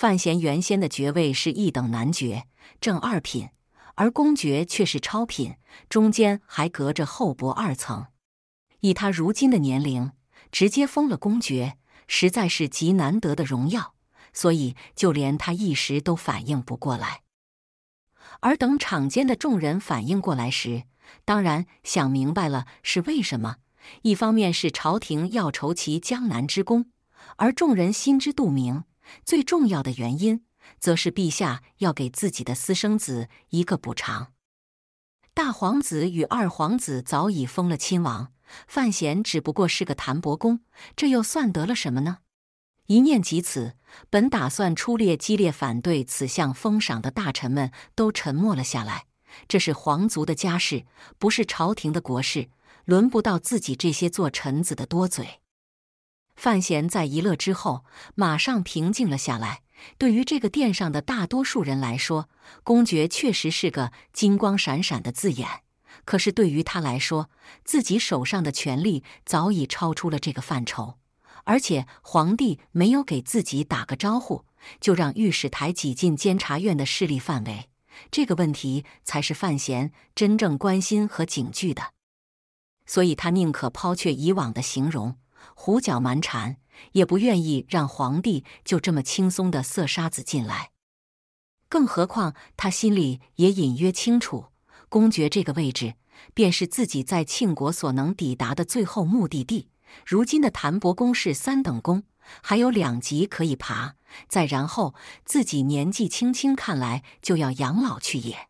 范闲原先的爵位是一等男爵，正二品，而公爵却是超品，中间还隔着厚薄二层。以他如今的年龄，直接封了公爵，实在是极难得的荣耀，所以就连他一时都反应不过来。而等场间的众人反应过来时，当然想明白了是为什么：一方面是朝廷要筹齐江南之功，而众人心知肚明。最重要的原因，则是陛下要给自己的私生子一个补偿。大皇子与二皇子早已封了亲王，范闲只不过是个谭伯公，这又算得了什么呢？一念及此，本打算出列激烈反对此项封赏的大臣们都沉默了下来。这是皇族的家事，不是朝廷的国事，轮不到自己这些做臣子的多嘴。范闲在一乐之后，马上平静了下来。对于这个殿上的大多数人来说，公爵确实是个金光闪闪的字眼。可是对于他来说，自己手上的权力早已超出了这个范畴。而且皇帝没有给自己打个招呼，就让御史台挤进监察院的势力范围，这个问题才是范闲真正关心和警惧的。所以他宁可抛却以往的形容。胡搅蛮缠，也不愿意让皇帝就这么轻松的色沙子进来。更何况他心里也隐约清楚，公爵这个位置便是自己在庆国所能抵达的最后目的地。如今的谭伯公是三等公，还有两级可以爬。再然后，自己年纪轻轻，看来就要养老去也。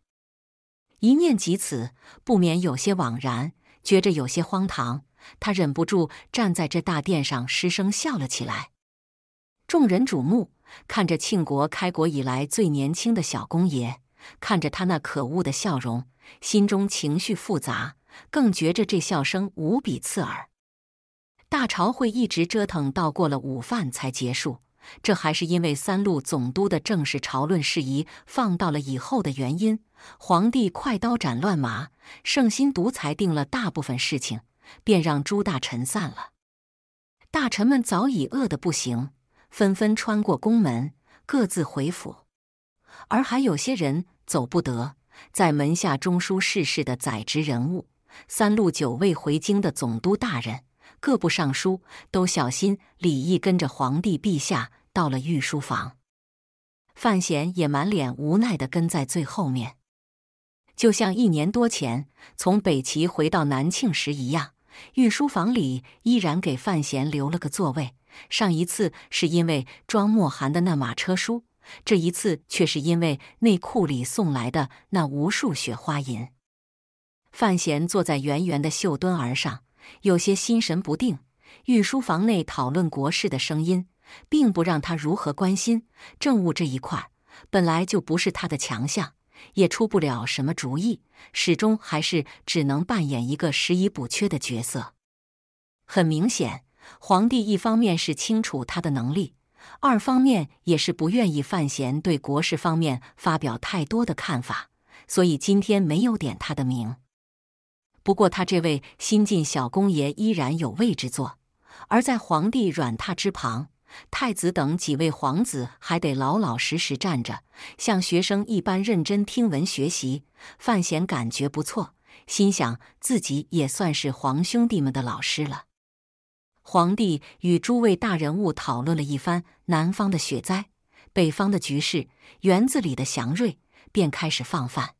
一念及此，不免有些惘然，觉着有些荒唐。他忍不住站在这大殿上失声笑了起来，众人瞩目看着庆国开国以来最年轻的小公爷，看着他那可恶的笑容，心中情绪复杂，更觉着这笑声无比刺耳。大朝会一直折腾到过了午饭才结束，这还是因为三路总督的正式朝论事宜放到了以后的原因。皇帝快刀斩乱麻，圣心独裁定了大部分事情。便让诸大臣散了。大臣们早已饿得不行，纷纷穿过宫门，各自回府。而还有些人走不得，在门下中书事事的宰执人物、三路九位回京的总督大人、各部尚书，都小心礼义跟着皇帝陛下到了御书房。范闲也满脸无奈的跟在最后面，就像一年多前从北齐回到南庆时一样。御书房里依然给范闲留了个座位。上一次是因为庄墨寒的那马车书，这一次却是因为内库里送来的那无数雪花银。范闲坐在圆圆的绣墩儿上，有些心神不定。御书房内讨论国事的声音，并不让他如何关心。政务这一块本来就不是他的强项。也出不了什么主意，始终还是只能扮演一个拾遗补缺的角色。很明显，皇帝一方面是清楚他的能力，二方面也是不愿意范闲对国事方面发表太多的看法，所以今天没有点他的名。不过，他这位新晋小公爷依然有位置坐，而在皇帝软榻之旁。太子等几位皇子还得老老实实站着，像学生一般认真听闻学习。范闲感觉不错，心想自己也算是皇兄弟们的老师了。皇帝与诸位大人物讨论了一番南方的雪灾、北方的局势、园子里的祥瑞，便开始放饭。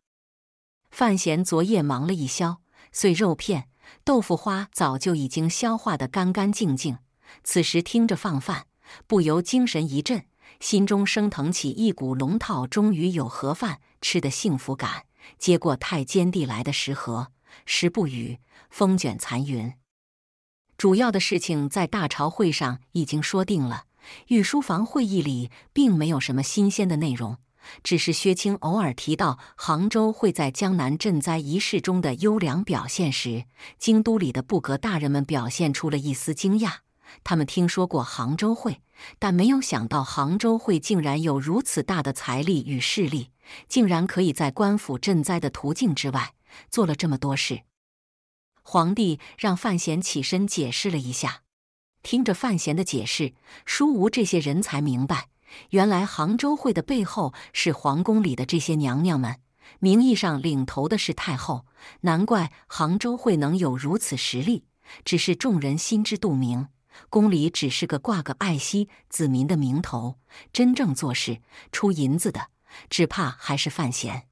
范闲昨夜忙了一宵，碎肉片、豆腐花早就已经消化的干干净净，此时听着放饭。不由精神一振，心中升腾起一股龙套终于有盒饭吃的幸福感。接过太监递来的食盒，食不语，风卷残云。主要的事情在大朝会上已经说定了，御书房会议里并没有什么新鲜的内容，只是薛青偶尔提到杭州会在江南赈灾仪式中的优良表现时，京都里的布格大人们表现出了一丝惊讶。他们听说过杭州会，但没有想到杭州会竟然有如此大的财力与势力，竟然可以在官府赈灾的途径之外做了这么多事。皇帝让范闲起身解释了一下，听着范闲的解释，书无这些人才明白，原来杭州会的背后是皇宫里的这些娘娘们，名义上领头的是太后，难怪杭州会能有如此实力。只是众人心知肚明。宫里只是个挂个爱惜子民的名头，真正做事出银子的，只怕还是范闲。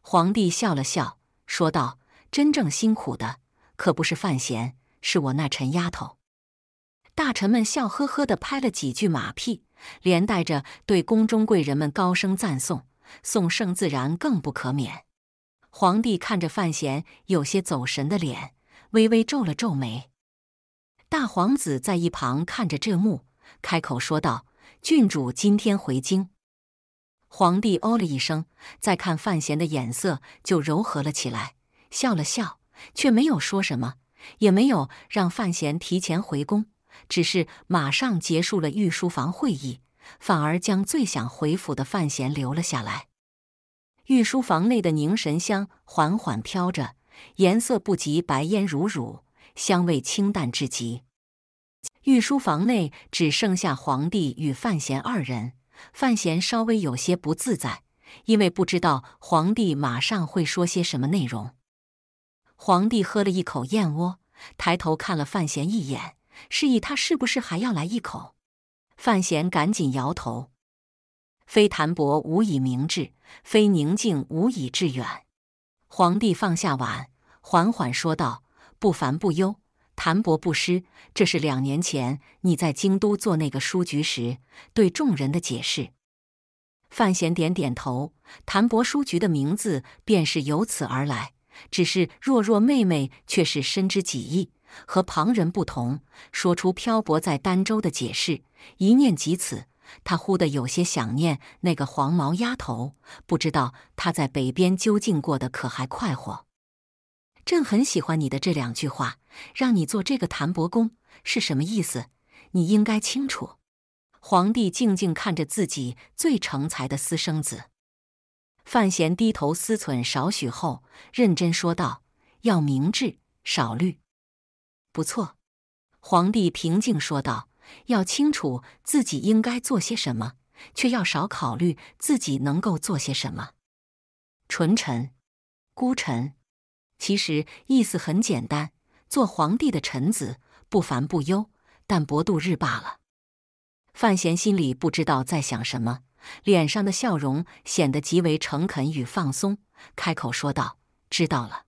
皇帝笑了笑，说道：“真正辛苦的，可不是范闲，是我那陈丫头。”大臣们笑呵呵的拍了几句马屁，连带着对宫中贵人们高声赞颂，颂圣自然更不可免。皇帝看着范闲有些走神的脸，微微皱了皱眉。大皇子在一旁看着这幕，开口说道：“郡主今天回京。”皇帝哦了一声，再看范闲的眼色就柔和了起来，笑了笑，却没有说什么，也没有让范闲提前回宫，只是马上结束了御书房会议，反而将最想回府的范闲留了下来。御书房内的凝神香缓缓飘着，颜色不及白烟如乳。香味清淡至极，御书房内只剩下皇帝与范闲二人。范闲稍微有些不自在，因为不知道皇帝马上会说些什么内容。皇帝喝了一口燕窝，抬头看了范闲一眼，示意他是不是还要来一口。范闲赶紧摇头。非谈薄无以明志，非宁静无以致远。皇帝放下碗，缓缓说道。不烦不忧，谈博不失，这是两年前你在京都做那个书局时对众人的解释。范闲点点头，谭博书局的名字便是由此而来。只是若若妹妹却是深知己意，和旁人不同，说出漂泊在儋州的解释。一念及此，他忽的有些想念那个黄毛丫头，不知道她在北边究竟过得可还快活。朕很喜欢你的这两句话，让你做这个谭伯公是什么意思？你应该清楚。皇帝静静看着自己最成才的私生子，范闲低头思忖少许后，认真说道：“要明智，少虑。”不错，皇帝平静说道：“要清楚自己应该做些什么，却要少考虑自己能够做些什么。”纯臣，孤臣。其实意思很简单，做皇帝的臣子不烦不忧，淡薄度日罢了。范闲心里不知道在想什么，脸上的笑容显得极为诚恳与放松，开口说道：“知道了。”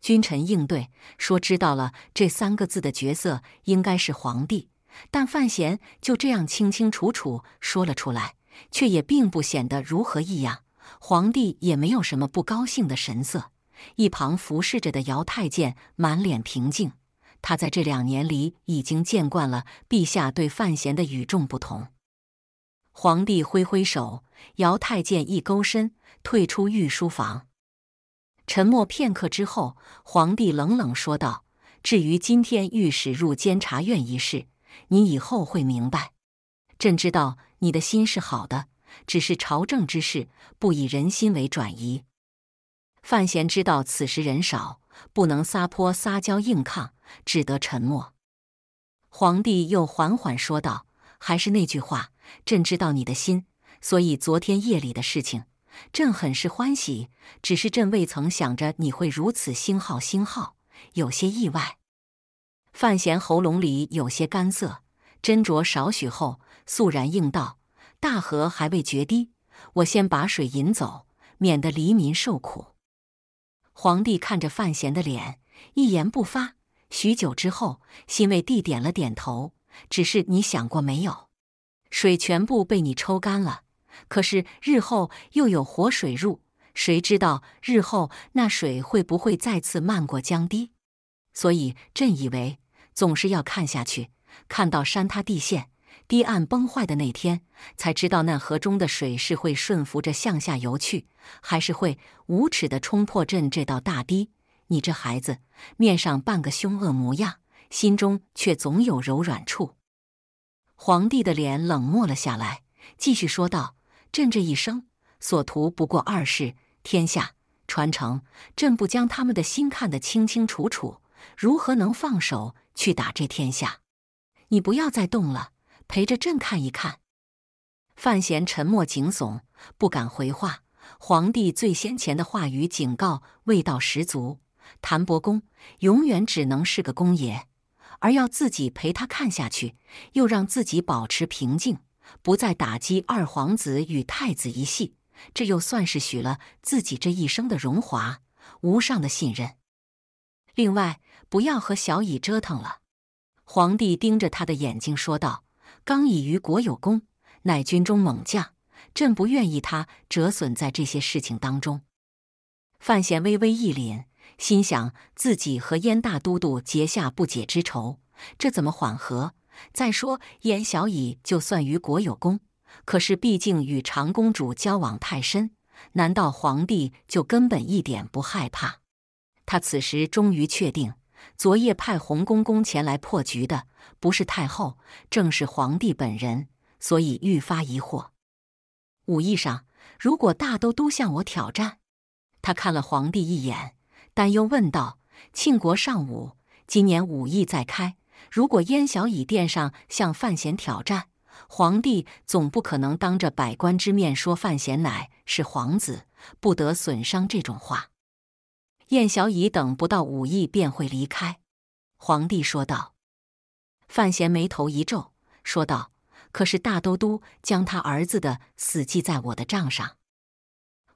君臣应对说“知道了”这三个字的角色应该是皇帝，但范闲就这样清清楚楚说了出来，却也并不显得如何异样。皇帝也没有什么不高兴的神色。一旁服侍着的姚太监满脸平静。他在这两年里已经见惯了陛下对范闲的与众不同。皇帝挥挥手，姚太监一勾身退出御书房。沉默片刻之后，皇帝冷冷说道：“至于今天御史入监察院一事，你以后会明白。朕知道你的心是好的，只是朝政之事不以人心为转移。”范闲知道此时人少，不能撒泼撒娇硬抗，只得沉默。皇帝又缓缓说道：“还是那句话，朕知道你的心，所以昨天夜里的事情，朕很是欢喜。只是朕未曾想着你会如此星号星号，有些意外。”范闲喉咙里有些干涩，斟酌少许后，肃然应道：“大河还未决堤，我先把水引走，免得黎民受苦。”皇帝看着范闲的脸，一言不发。许久之后，欣慰地点了点头。只是你想过没有，水全部被你抽干了，可是日后又有活水入，谁知道日后那水会不会再次漫过江堤？所以朕以为，总是要看下去，看到山塌地陷。堤岸崩坏的那天，才知道那河中的水是会顺服着向下游去，还是会无耻的冲破朕这道大堤。你这孩子，面上半个凶恶模样，心中却总有柔软处。皇帝的脸冷漠了下来，继续说道：“朕这一生所图不过二事：天下传承。朕不将他们的心看得清清楚楚，如何能放手去打这天下？你不要再动了。”陪着朕看一看，范闲沉默惊悚，不敢回话。皇帝最先前的话语警告味道十足，谭伯公永远只能是个公爷，而要自己陪他看下去，又让自己保持平静，不再打击二皇子与太子一系，这又算是许了自己这一生的荣华无上的信任。另外，不要和小乙折腾了。皇帝盯着他的眼睛说道。刚已于国有功，乃军中猛将，朕不愿意他折损在这些事情当中。范闲微微一凛，心想自己和燕大都督结下不解之仇，这怎么缓和？再说燕小乙就算于国有功，可是毕竟与长公主交往太深，难道皇帝就根本一点不害怕？他此时终于确定。昨夜派洪公公前来破局的，不是太后，正是皇帝本人，所以愈发疑惑。武艺上，如果大都督向我挑战，他看了皇帝一眼，担忧问道：“庆国尚武，今年武艺再开，如果燕小乙殿上向范闲挑战，皇帝总不可能当着百官之面说范闲乃是皇子，不得损伤这种话。”燕小乙等不到五亿便会离开，皇帝说道。范闲眉头一皱，说道：“可是大都督将他儿子的死记在我的账上？”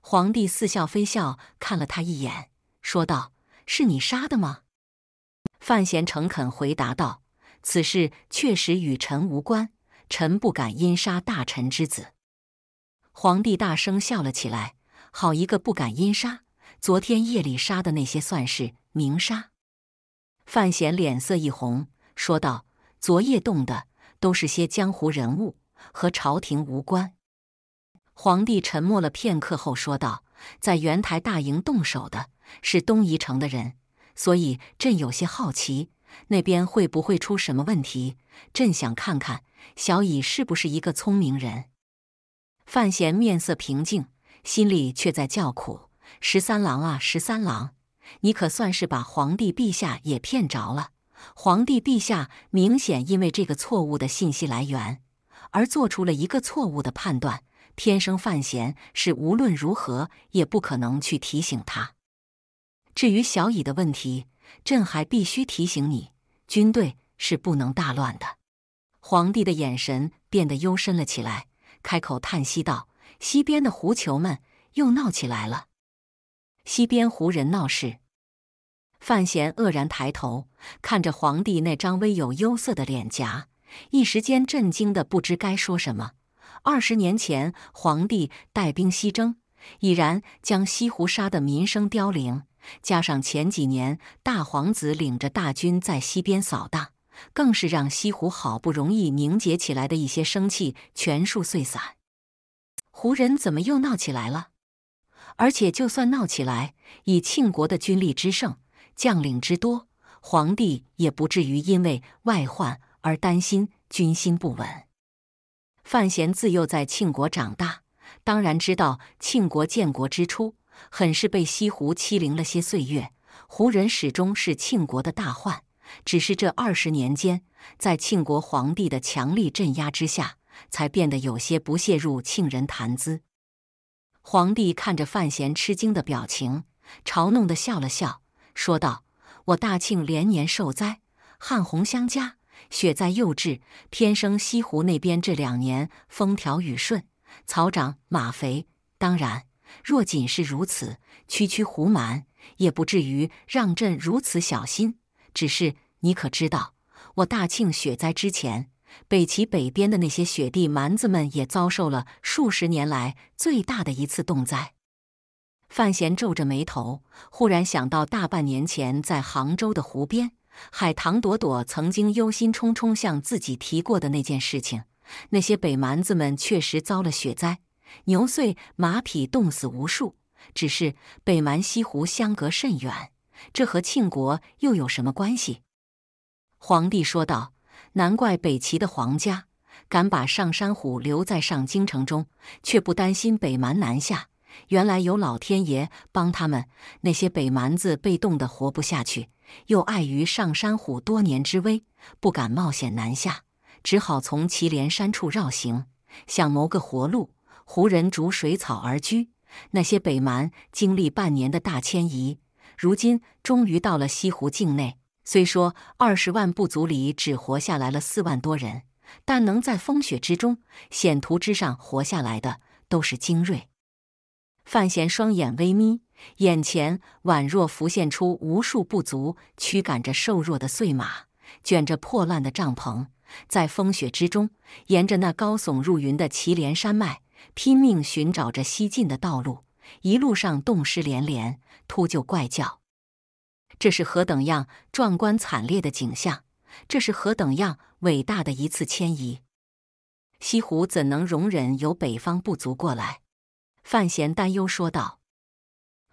皇帝似笑非笑看了他一眼，说道：“是你杀的吗？”范闲诚恳回答道：“此事确实与臣无关，臣不敢因杀大臣之子。”皇帝大声笑了起来：“好一个不敢因杀！”昨天夜里杀的那些算是明杀。范闲脸色一红，说道：“昨夜动的都是些江湖人物，和朝廷无关。”皇帝沉默了片刻后说道：“在元台大营动手的是东夷城的人，所以朕有些好奇，那边会不会出什么问题？朕想看看小乙是不是一个聪明人。”范闲面色平静，心里却在叫苦。十三郎啊，十三郎，你可算是把皇帝陛下也骗着了。皇帝陛下明显因为这个错误的信息来源而做出了一个错误的判断。天生范闲是无论如何也不可能去提醒他。至于小乙的问题，朕还必须提醒你，军队是不能大乱的。皇帝的眼神变得幽深了起来，开口叹息道：“西边的狐裘们又闹起来了。”西边胡人闹事，范闲愕然抬头看着皇帝那张微有忧色的脸颊，一时间震惊的不知该说什么。二十年前，皇帝带兵西征，已然将西湖杀的民生凋零；加上前几年大皇子领着大军在西边扫荡，更是让西湖好不容易凝结起来的一些生气全数碎散。胡人怎么又闹起来了？而且，就算闹起来，以庆国的军力之盛、将领之多，皇帝也不至于因为外患而担心军心不稳。范闲自幼在庆国长大，当然知道庆国建国之初，很是被西胡欺凌了些岁月。胡人始终是庆国的大患，只是这二十年间，在庆国皇帝的强力镇压之下，才变得有些不屑入庆人谈资。皇帝看着范闲吃惊的表情，嘲弄的笑了笑，说道：“我大庆连年受灾，旱洪相加，雪灾又至，偏生西湖那边这两年风调雨顺，草长马肥。当然，若仅是如此，区区湖蛮也不至于让朕如此小心。只是你可知道，我大庆雪灾之前……”北齐北边的那些雪地蛮子们也遭受了数十年来最大的一次冻灾。范闲皱着眉头，忽然想到大半年前在杭州的湖边，海棠朵朵曾经忧心忡忡向自己提过的那件事情。那些北蛮子们确实遭了雪灾，牛碎马匹冻死无数。只是北蛮西湖相隔甚远，这和庆国又有什么关系？皇帝说道。难怪北齐的皇家敢把上山虎留在上京城中，却不担心北蛮南下。原来有老天爷帮他们。那些北蛮子被冻得活不下去，又碍于上山虎多年之危，不敢冒险南下，只好从祁连山处绕行，想谋个活路。胡人逐水草而居，那些北蛮经历半年的大迁移，如今终于到了西湖境内。虽说二十万部族里只活下来了四万多人，但能在风雪之中、险途之上活下来的都是精锐。范闲双眼微眯，眼前宛若浮现出无数部族驱赶着瘦弱的碎马，卷着破烂的帐篷，在风雪之中，沿着那高耸入云的祁连山脉，拼命寻找着西进的道路。一路上冻尸连连，秃鹫怪叫。这是何等样壮观惨烈的景象！这是何等样伟大的一次迁移！西湖怎能容忍有北方部族过来？范闲担忧说道。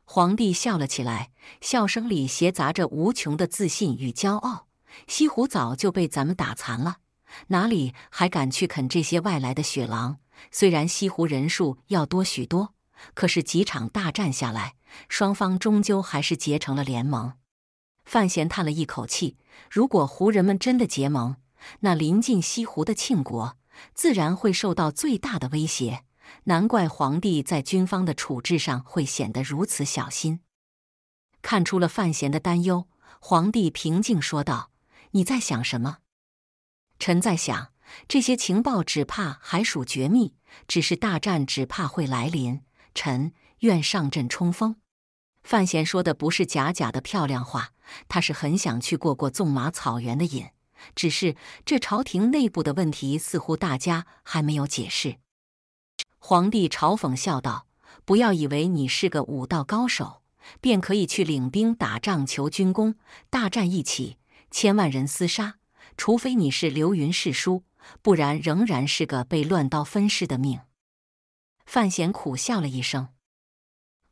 皇帝笑了起来，笑声里挟杂着无穷的自信与骄傲。西湖早就被咱们打残了，哪里还敢去啃这些外来的雪狼？虽然西湖人数要多许多，可是几场大战下来，双方终究还是结成了联盟。范闲叹了一口气：“如果胡人们真的结盟，那临近西湖的庆国自然会受到最大的威胁。难怪皇帝在军方的处置上会显得如此小心。”看出了范闲的担忧，皇帝平静说道：“你在想什么？”“臣在想，这些情报只怕还属绝密，只是大战只怕会来临。臣愿上阵冲锋。”范闲说的不是假假的漂亮话。他是很想去过过纵马草原的瘾，只是这朝廷内部的问题似乎大家还没有解释。皇帝嘲讽笑道：“不要以为你是个武道高手，便可以去领兵打仗求军功，大战一起，千万人厮杀，除非你是流云世叔，不然仍然是个被乱刀分尸的命。”范闲苦笑了一声。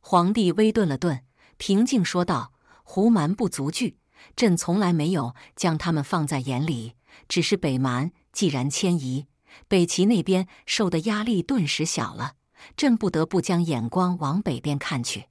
皇帝微顿了顿，平静说道。胡蛮不足惧，朕从来没有将他们放在眼里。只是北蛮既然迁移，北齐那边受的压力顿时小了，朕不得不将眼光往北边看去。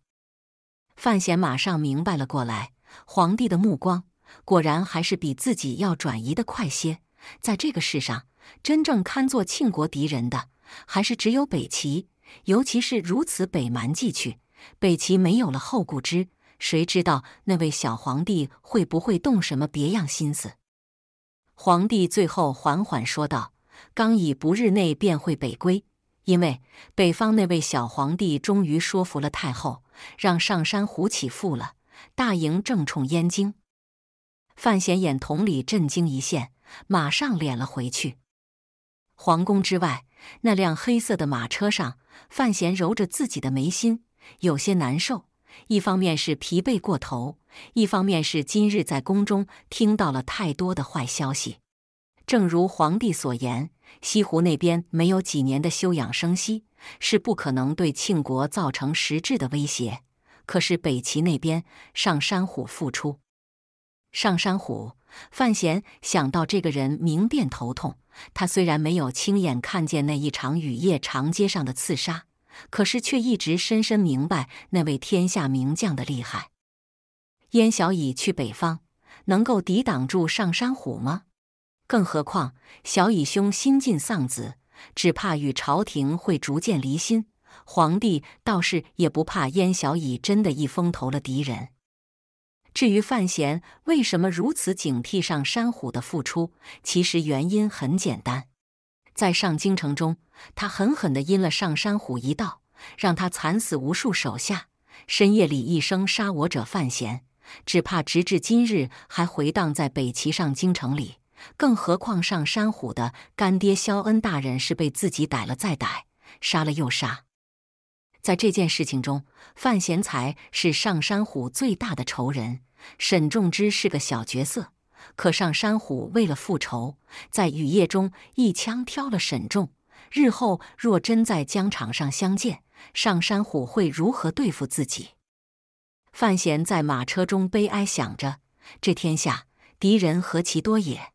范闲马上明白了过来，皇帝的目光果然还是比自己要转移的快些。在这个世上，真正堪作庆国敌人的，还是只有北齐，尤其是如此北蛮既去，北齐没有了后顾之。谁知道那位小皇帝会不会动什么别样心思？皇帝最后缓缓说道：“刚已不日内便会北归，因为北方那位小皇帝终于说服了太后，让上山虎起复了，大营正冲燕京。”范闲眼瞳里震惊一现，马上敛了回去。皇宫之外，那辆黑色的马车上，范闲揉着自己的眉心，有些难受。一方面是疲惫过头，一方面是今日在宫中听到了太多的坏消息。正如皇帝所言，西湖那边没有几年的休养生息，是不可能对庆国造成实质的威胁。可是北齐那边，上山虎复出，上山虎，范闲想到这个人，明辨头痛。他虽然没有亲眼看见那一场雨夜长街上的刺杀。可是却一直深深明白那位天下名将的厉害。燕小乙去北方，能够抵挡住上山虎吗？更何况小乙兄新晋丧子，只怕与朝廷会逐渐离心。皇帝倒是也不怕燕小乙真的一风头了敌人。至于范闲为什么如此警惕上山虎的付出，其实原因很简单。在上京城中，他狠狠地阴了上山虎一道，让他惨死无数手下。深夜里一声“杀我者范闲”，只怕直至今日还回荡在北齐上京城里。更何况上山虎的干爹肖恩大人是被自己逮了再逮，杀了又杀。在这件事情中，范闲才是上山虎最大的仇人，沈仲之是个小角色。可上山虎为了复仇，在雨夜中一枪挑了沈重。日后若真在疆场上相见，上山虎会如何对付自己？范闲在马车中悲哀想着：这天下敌人何其多也。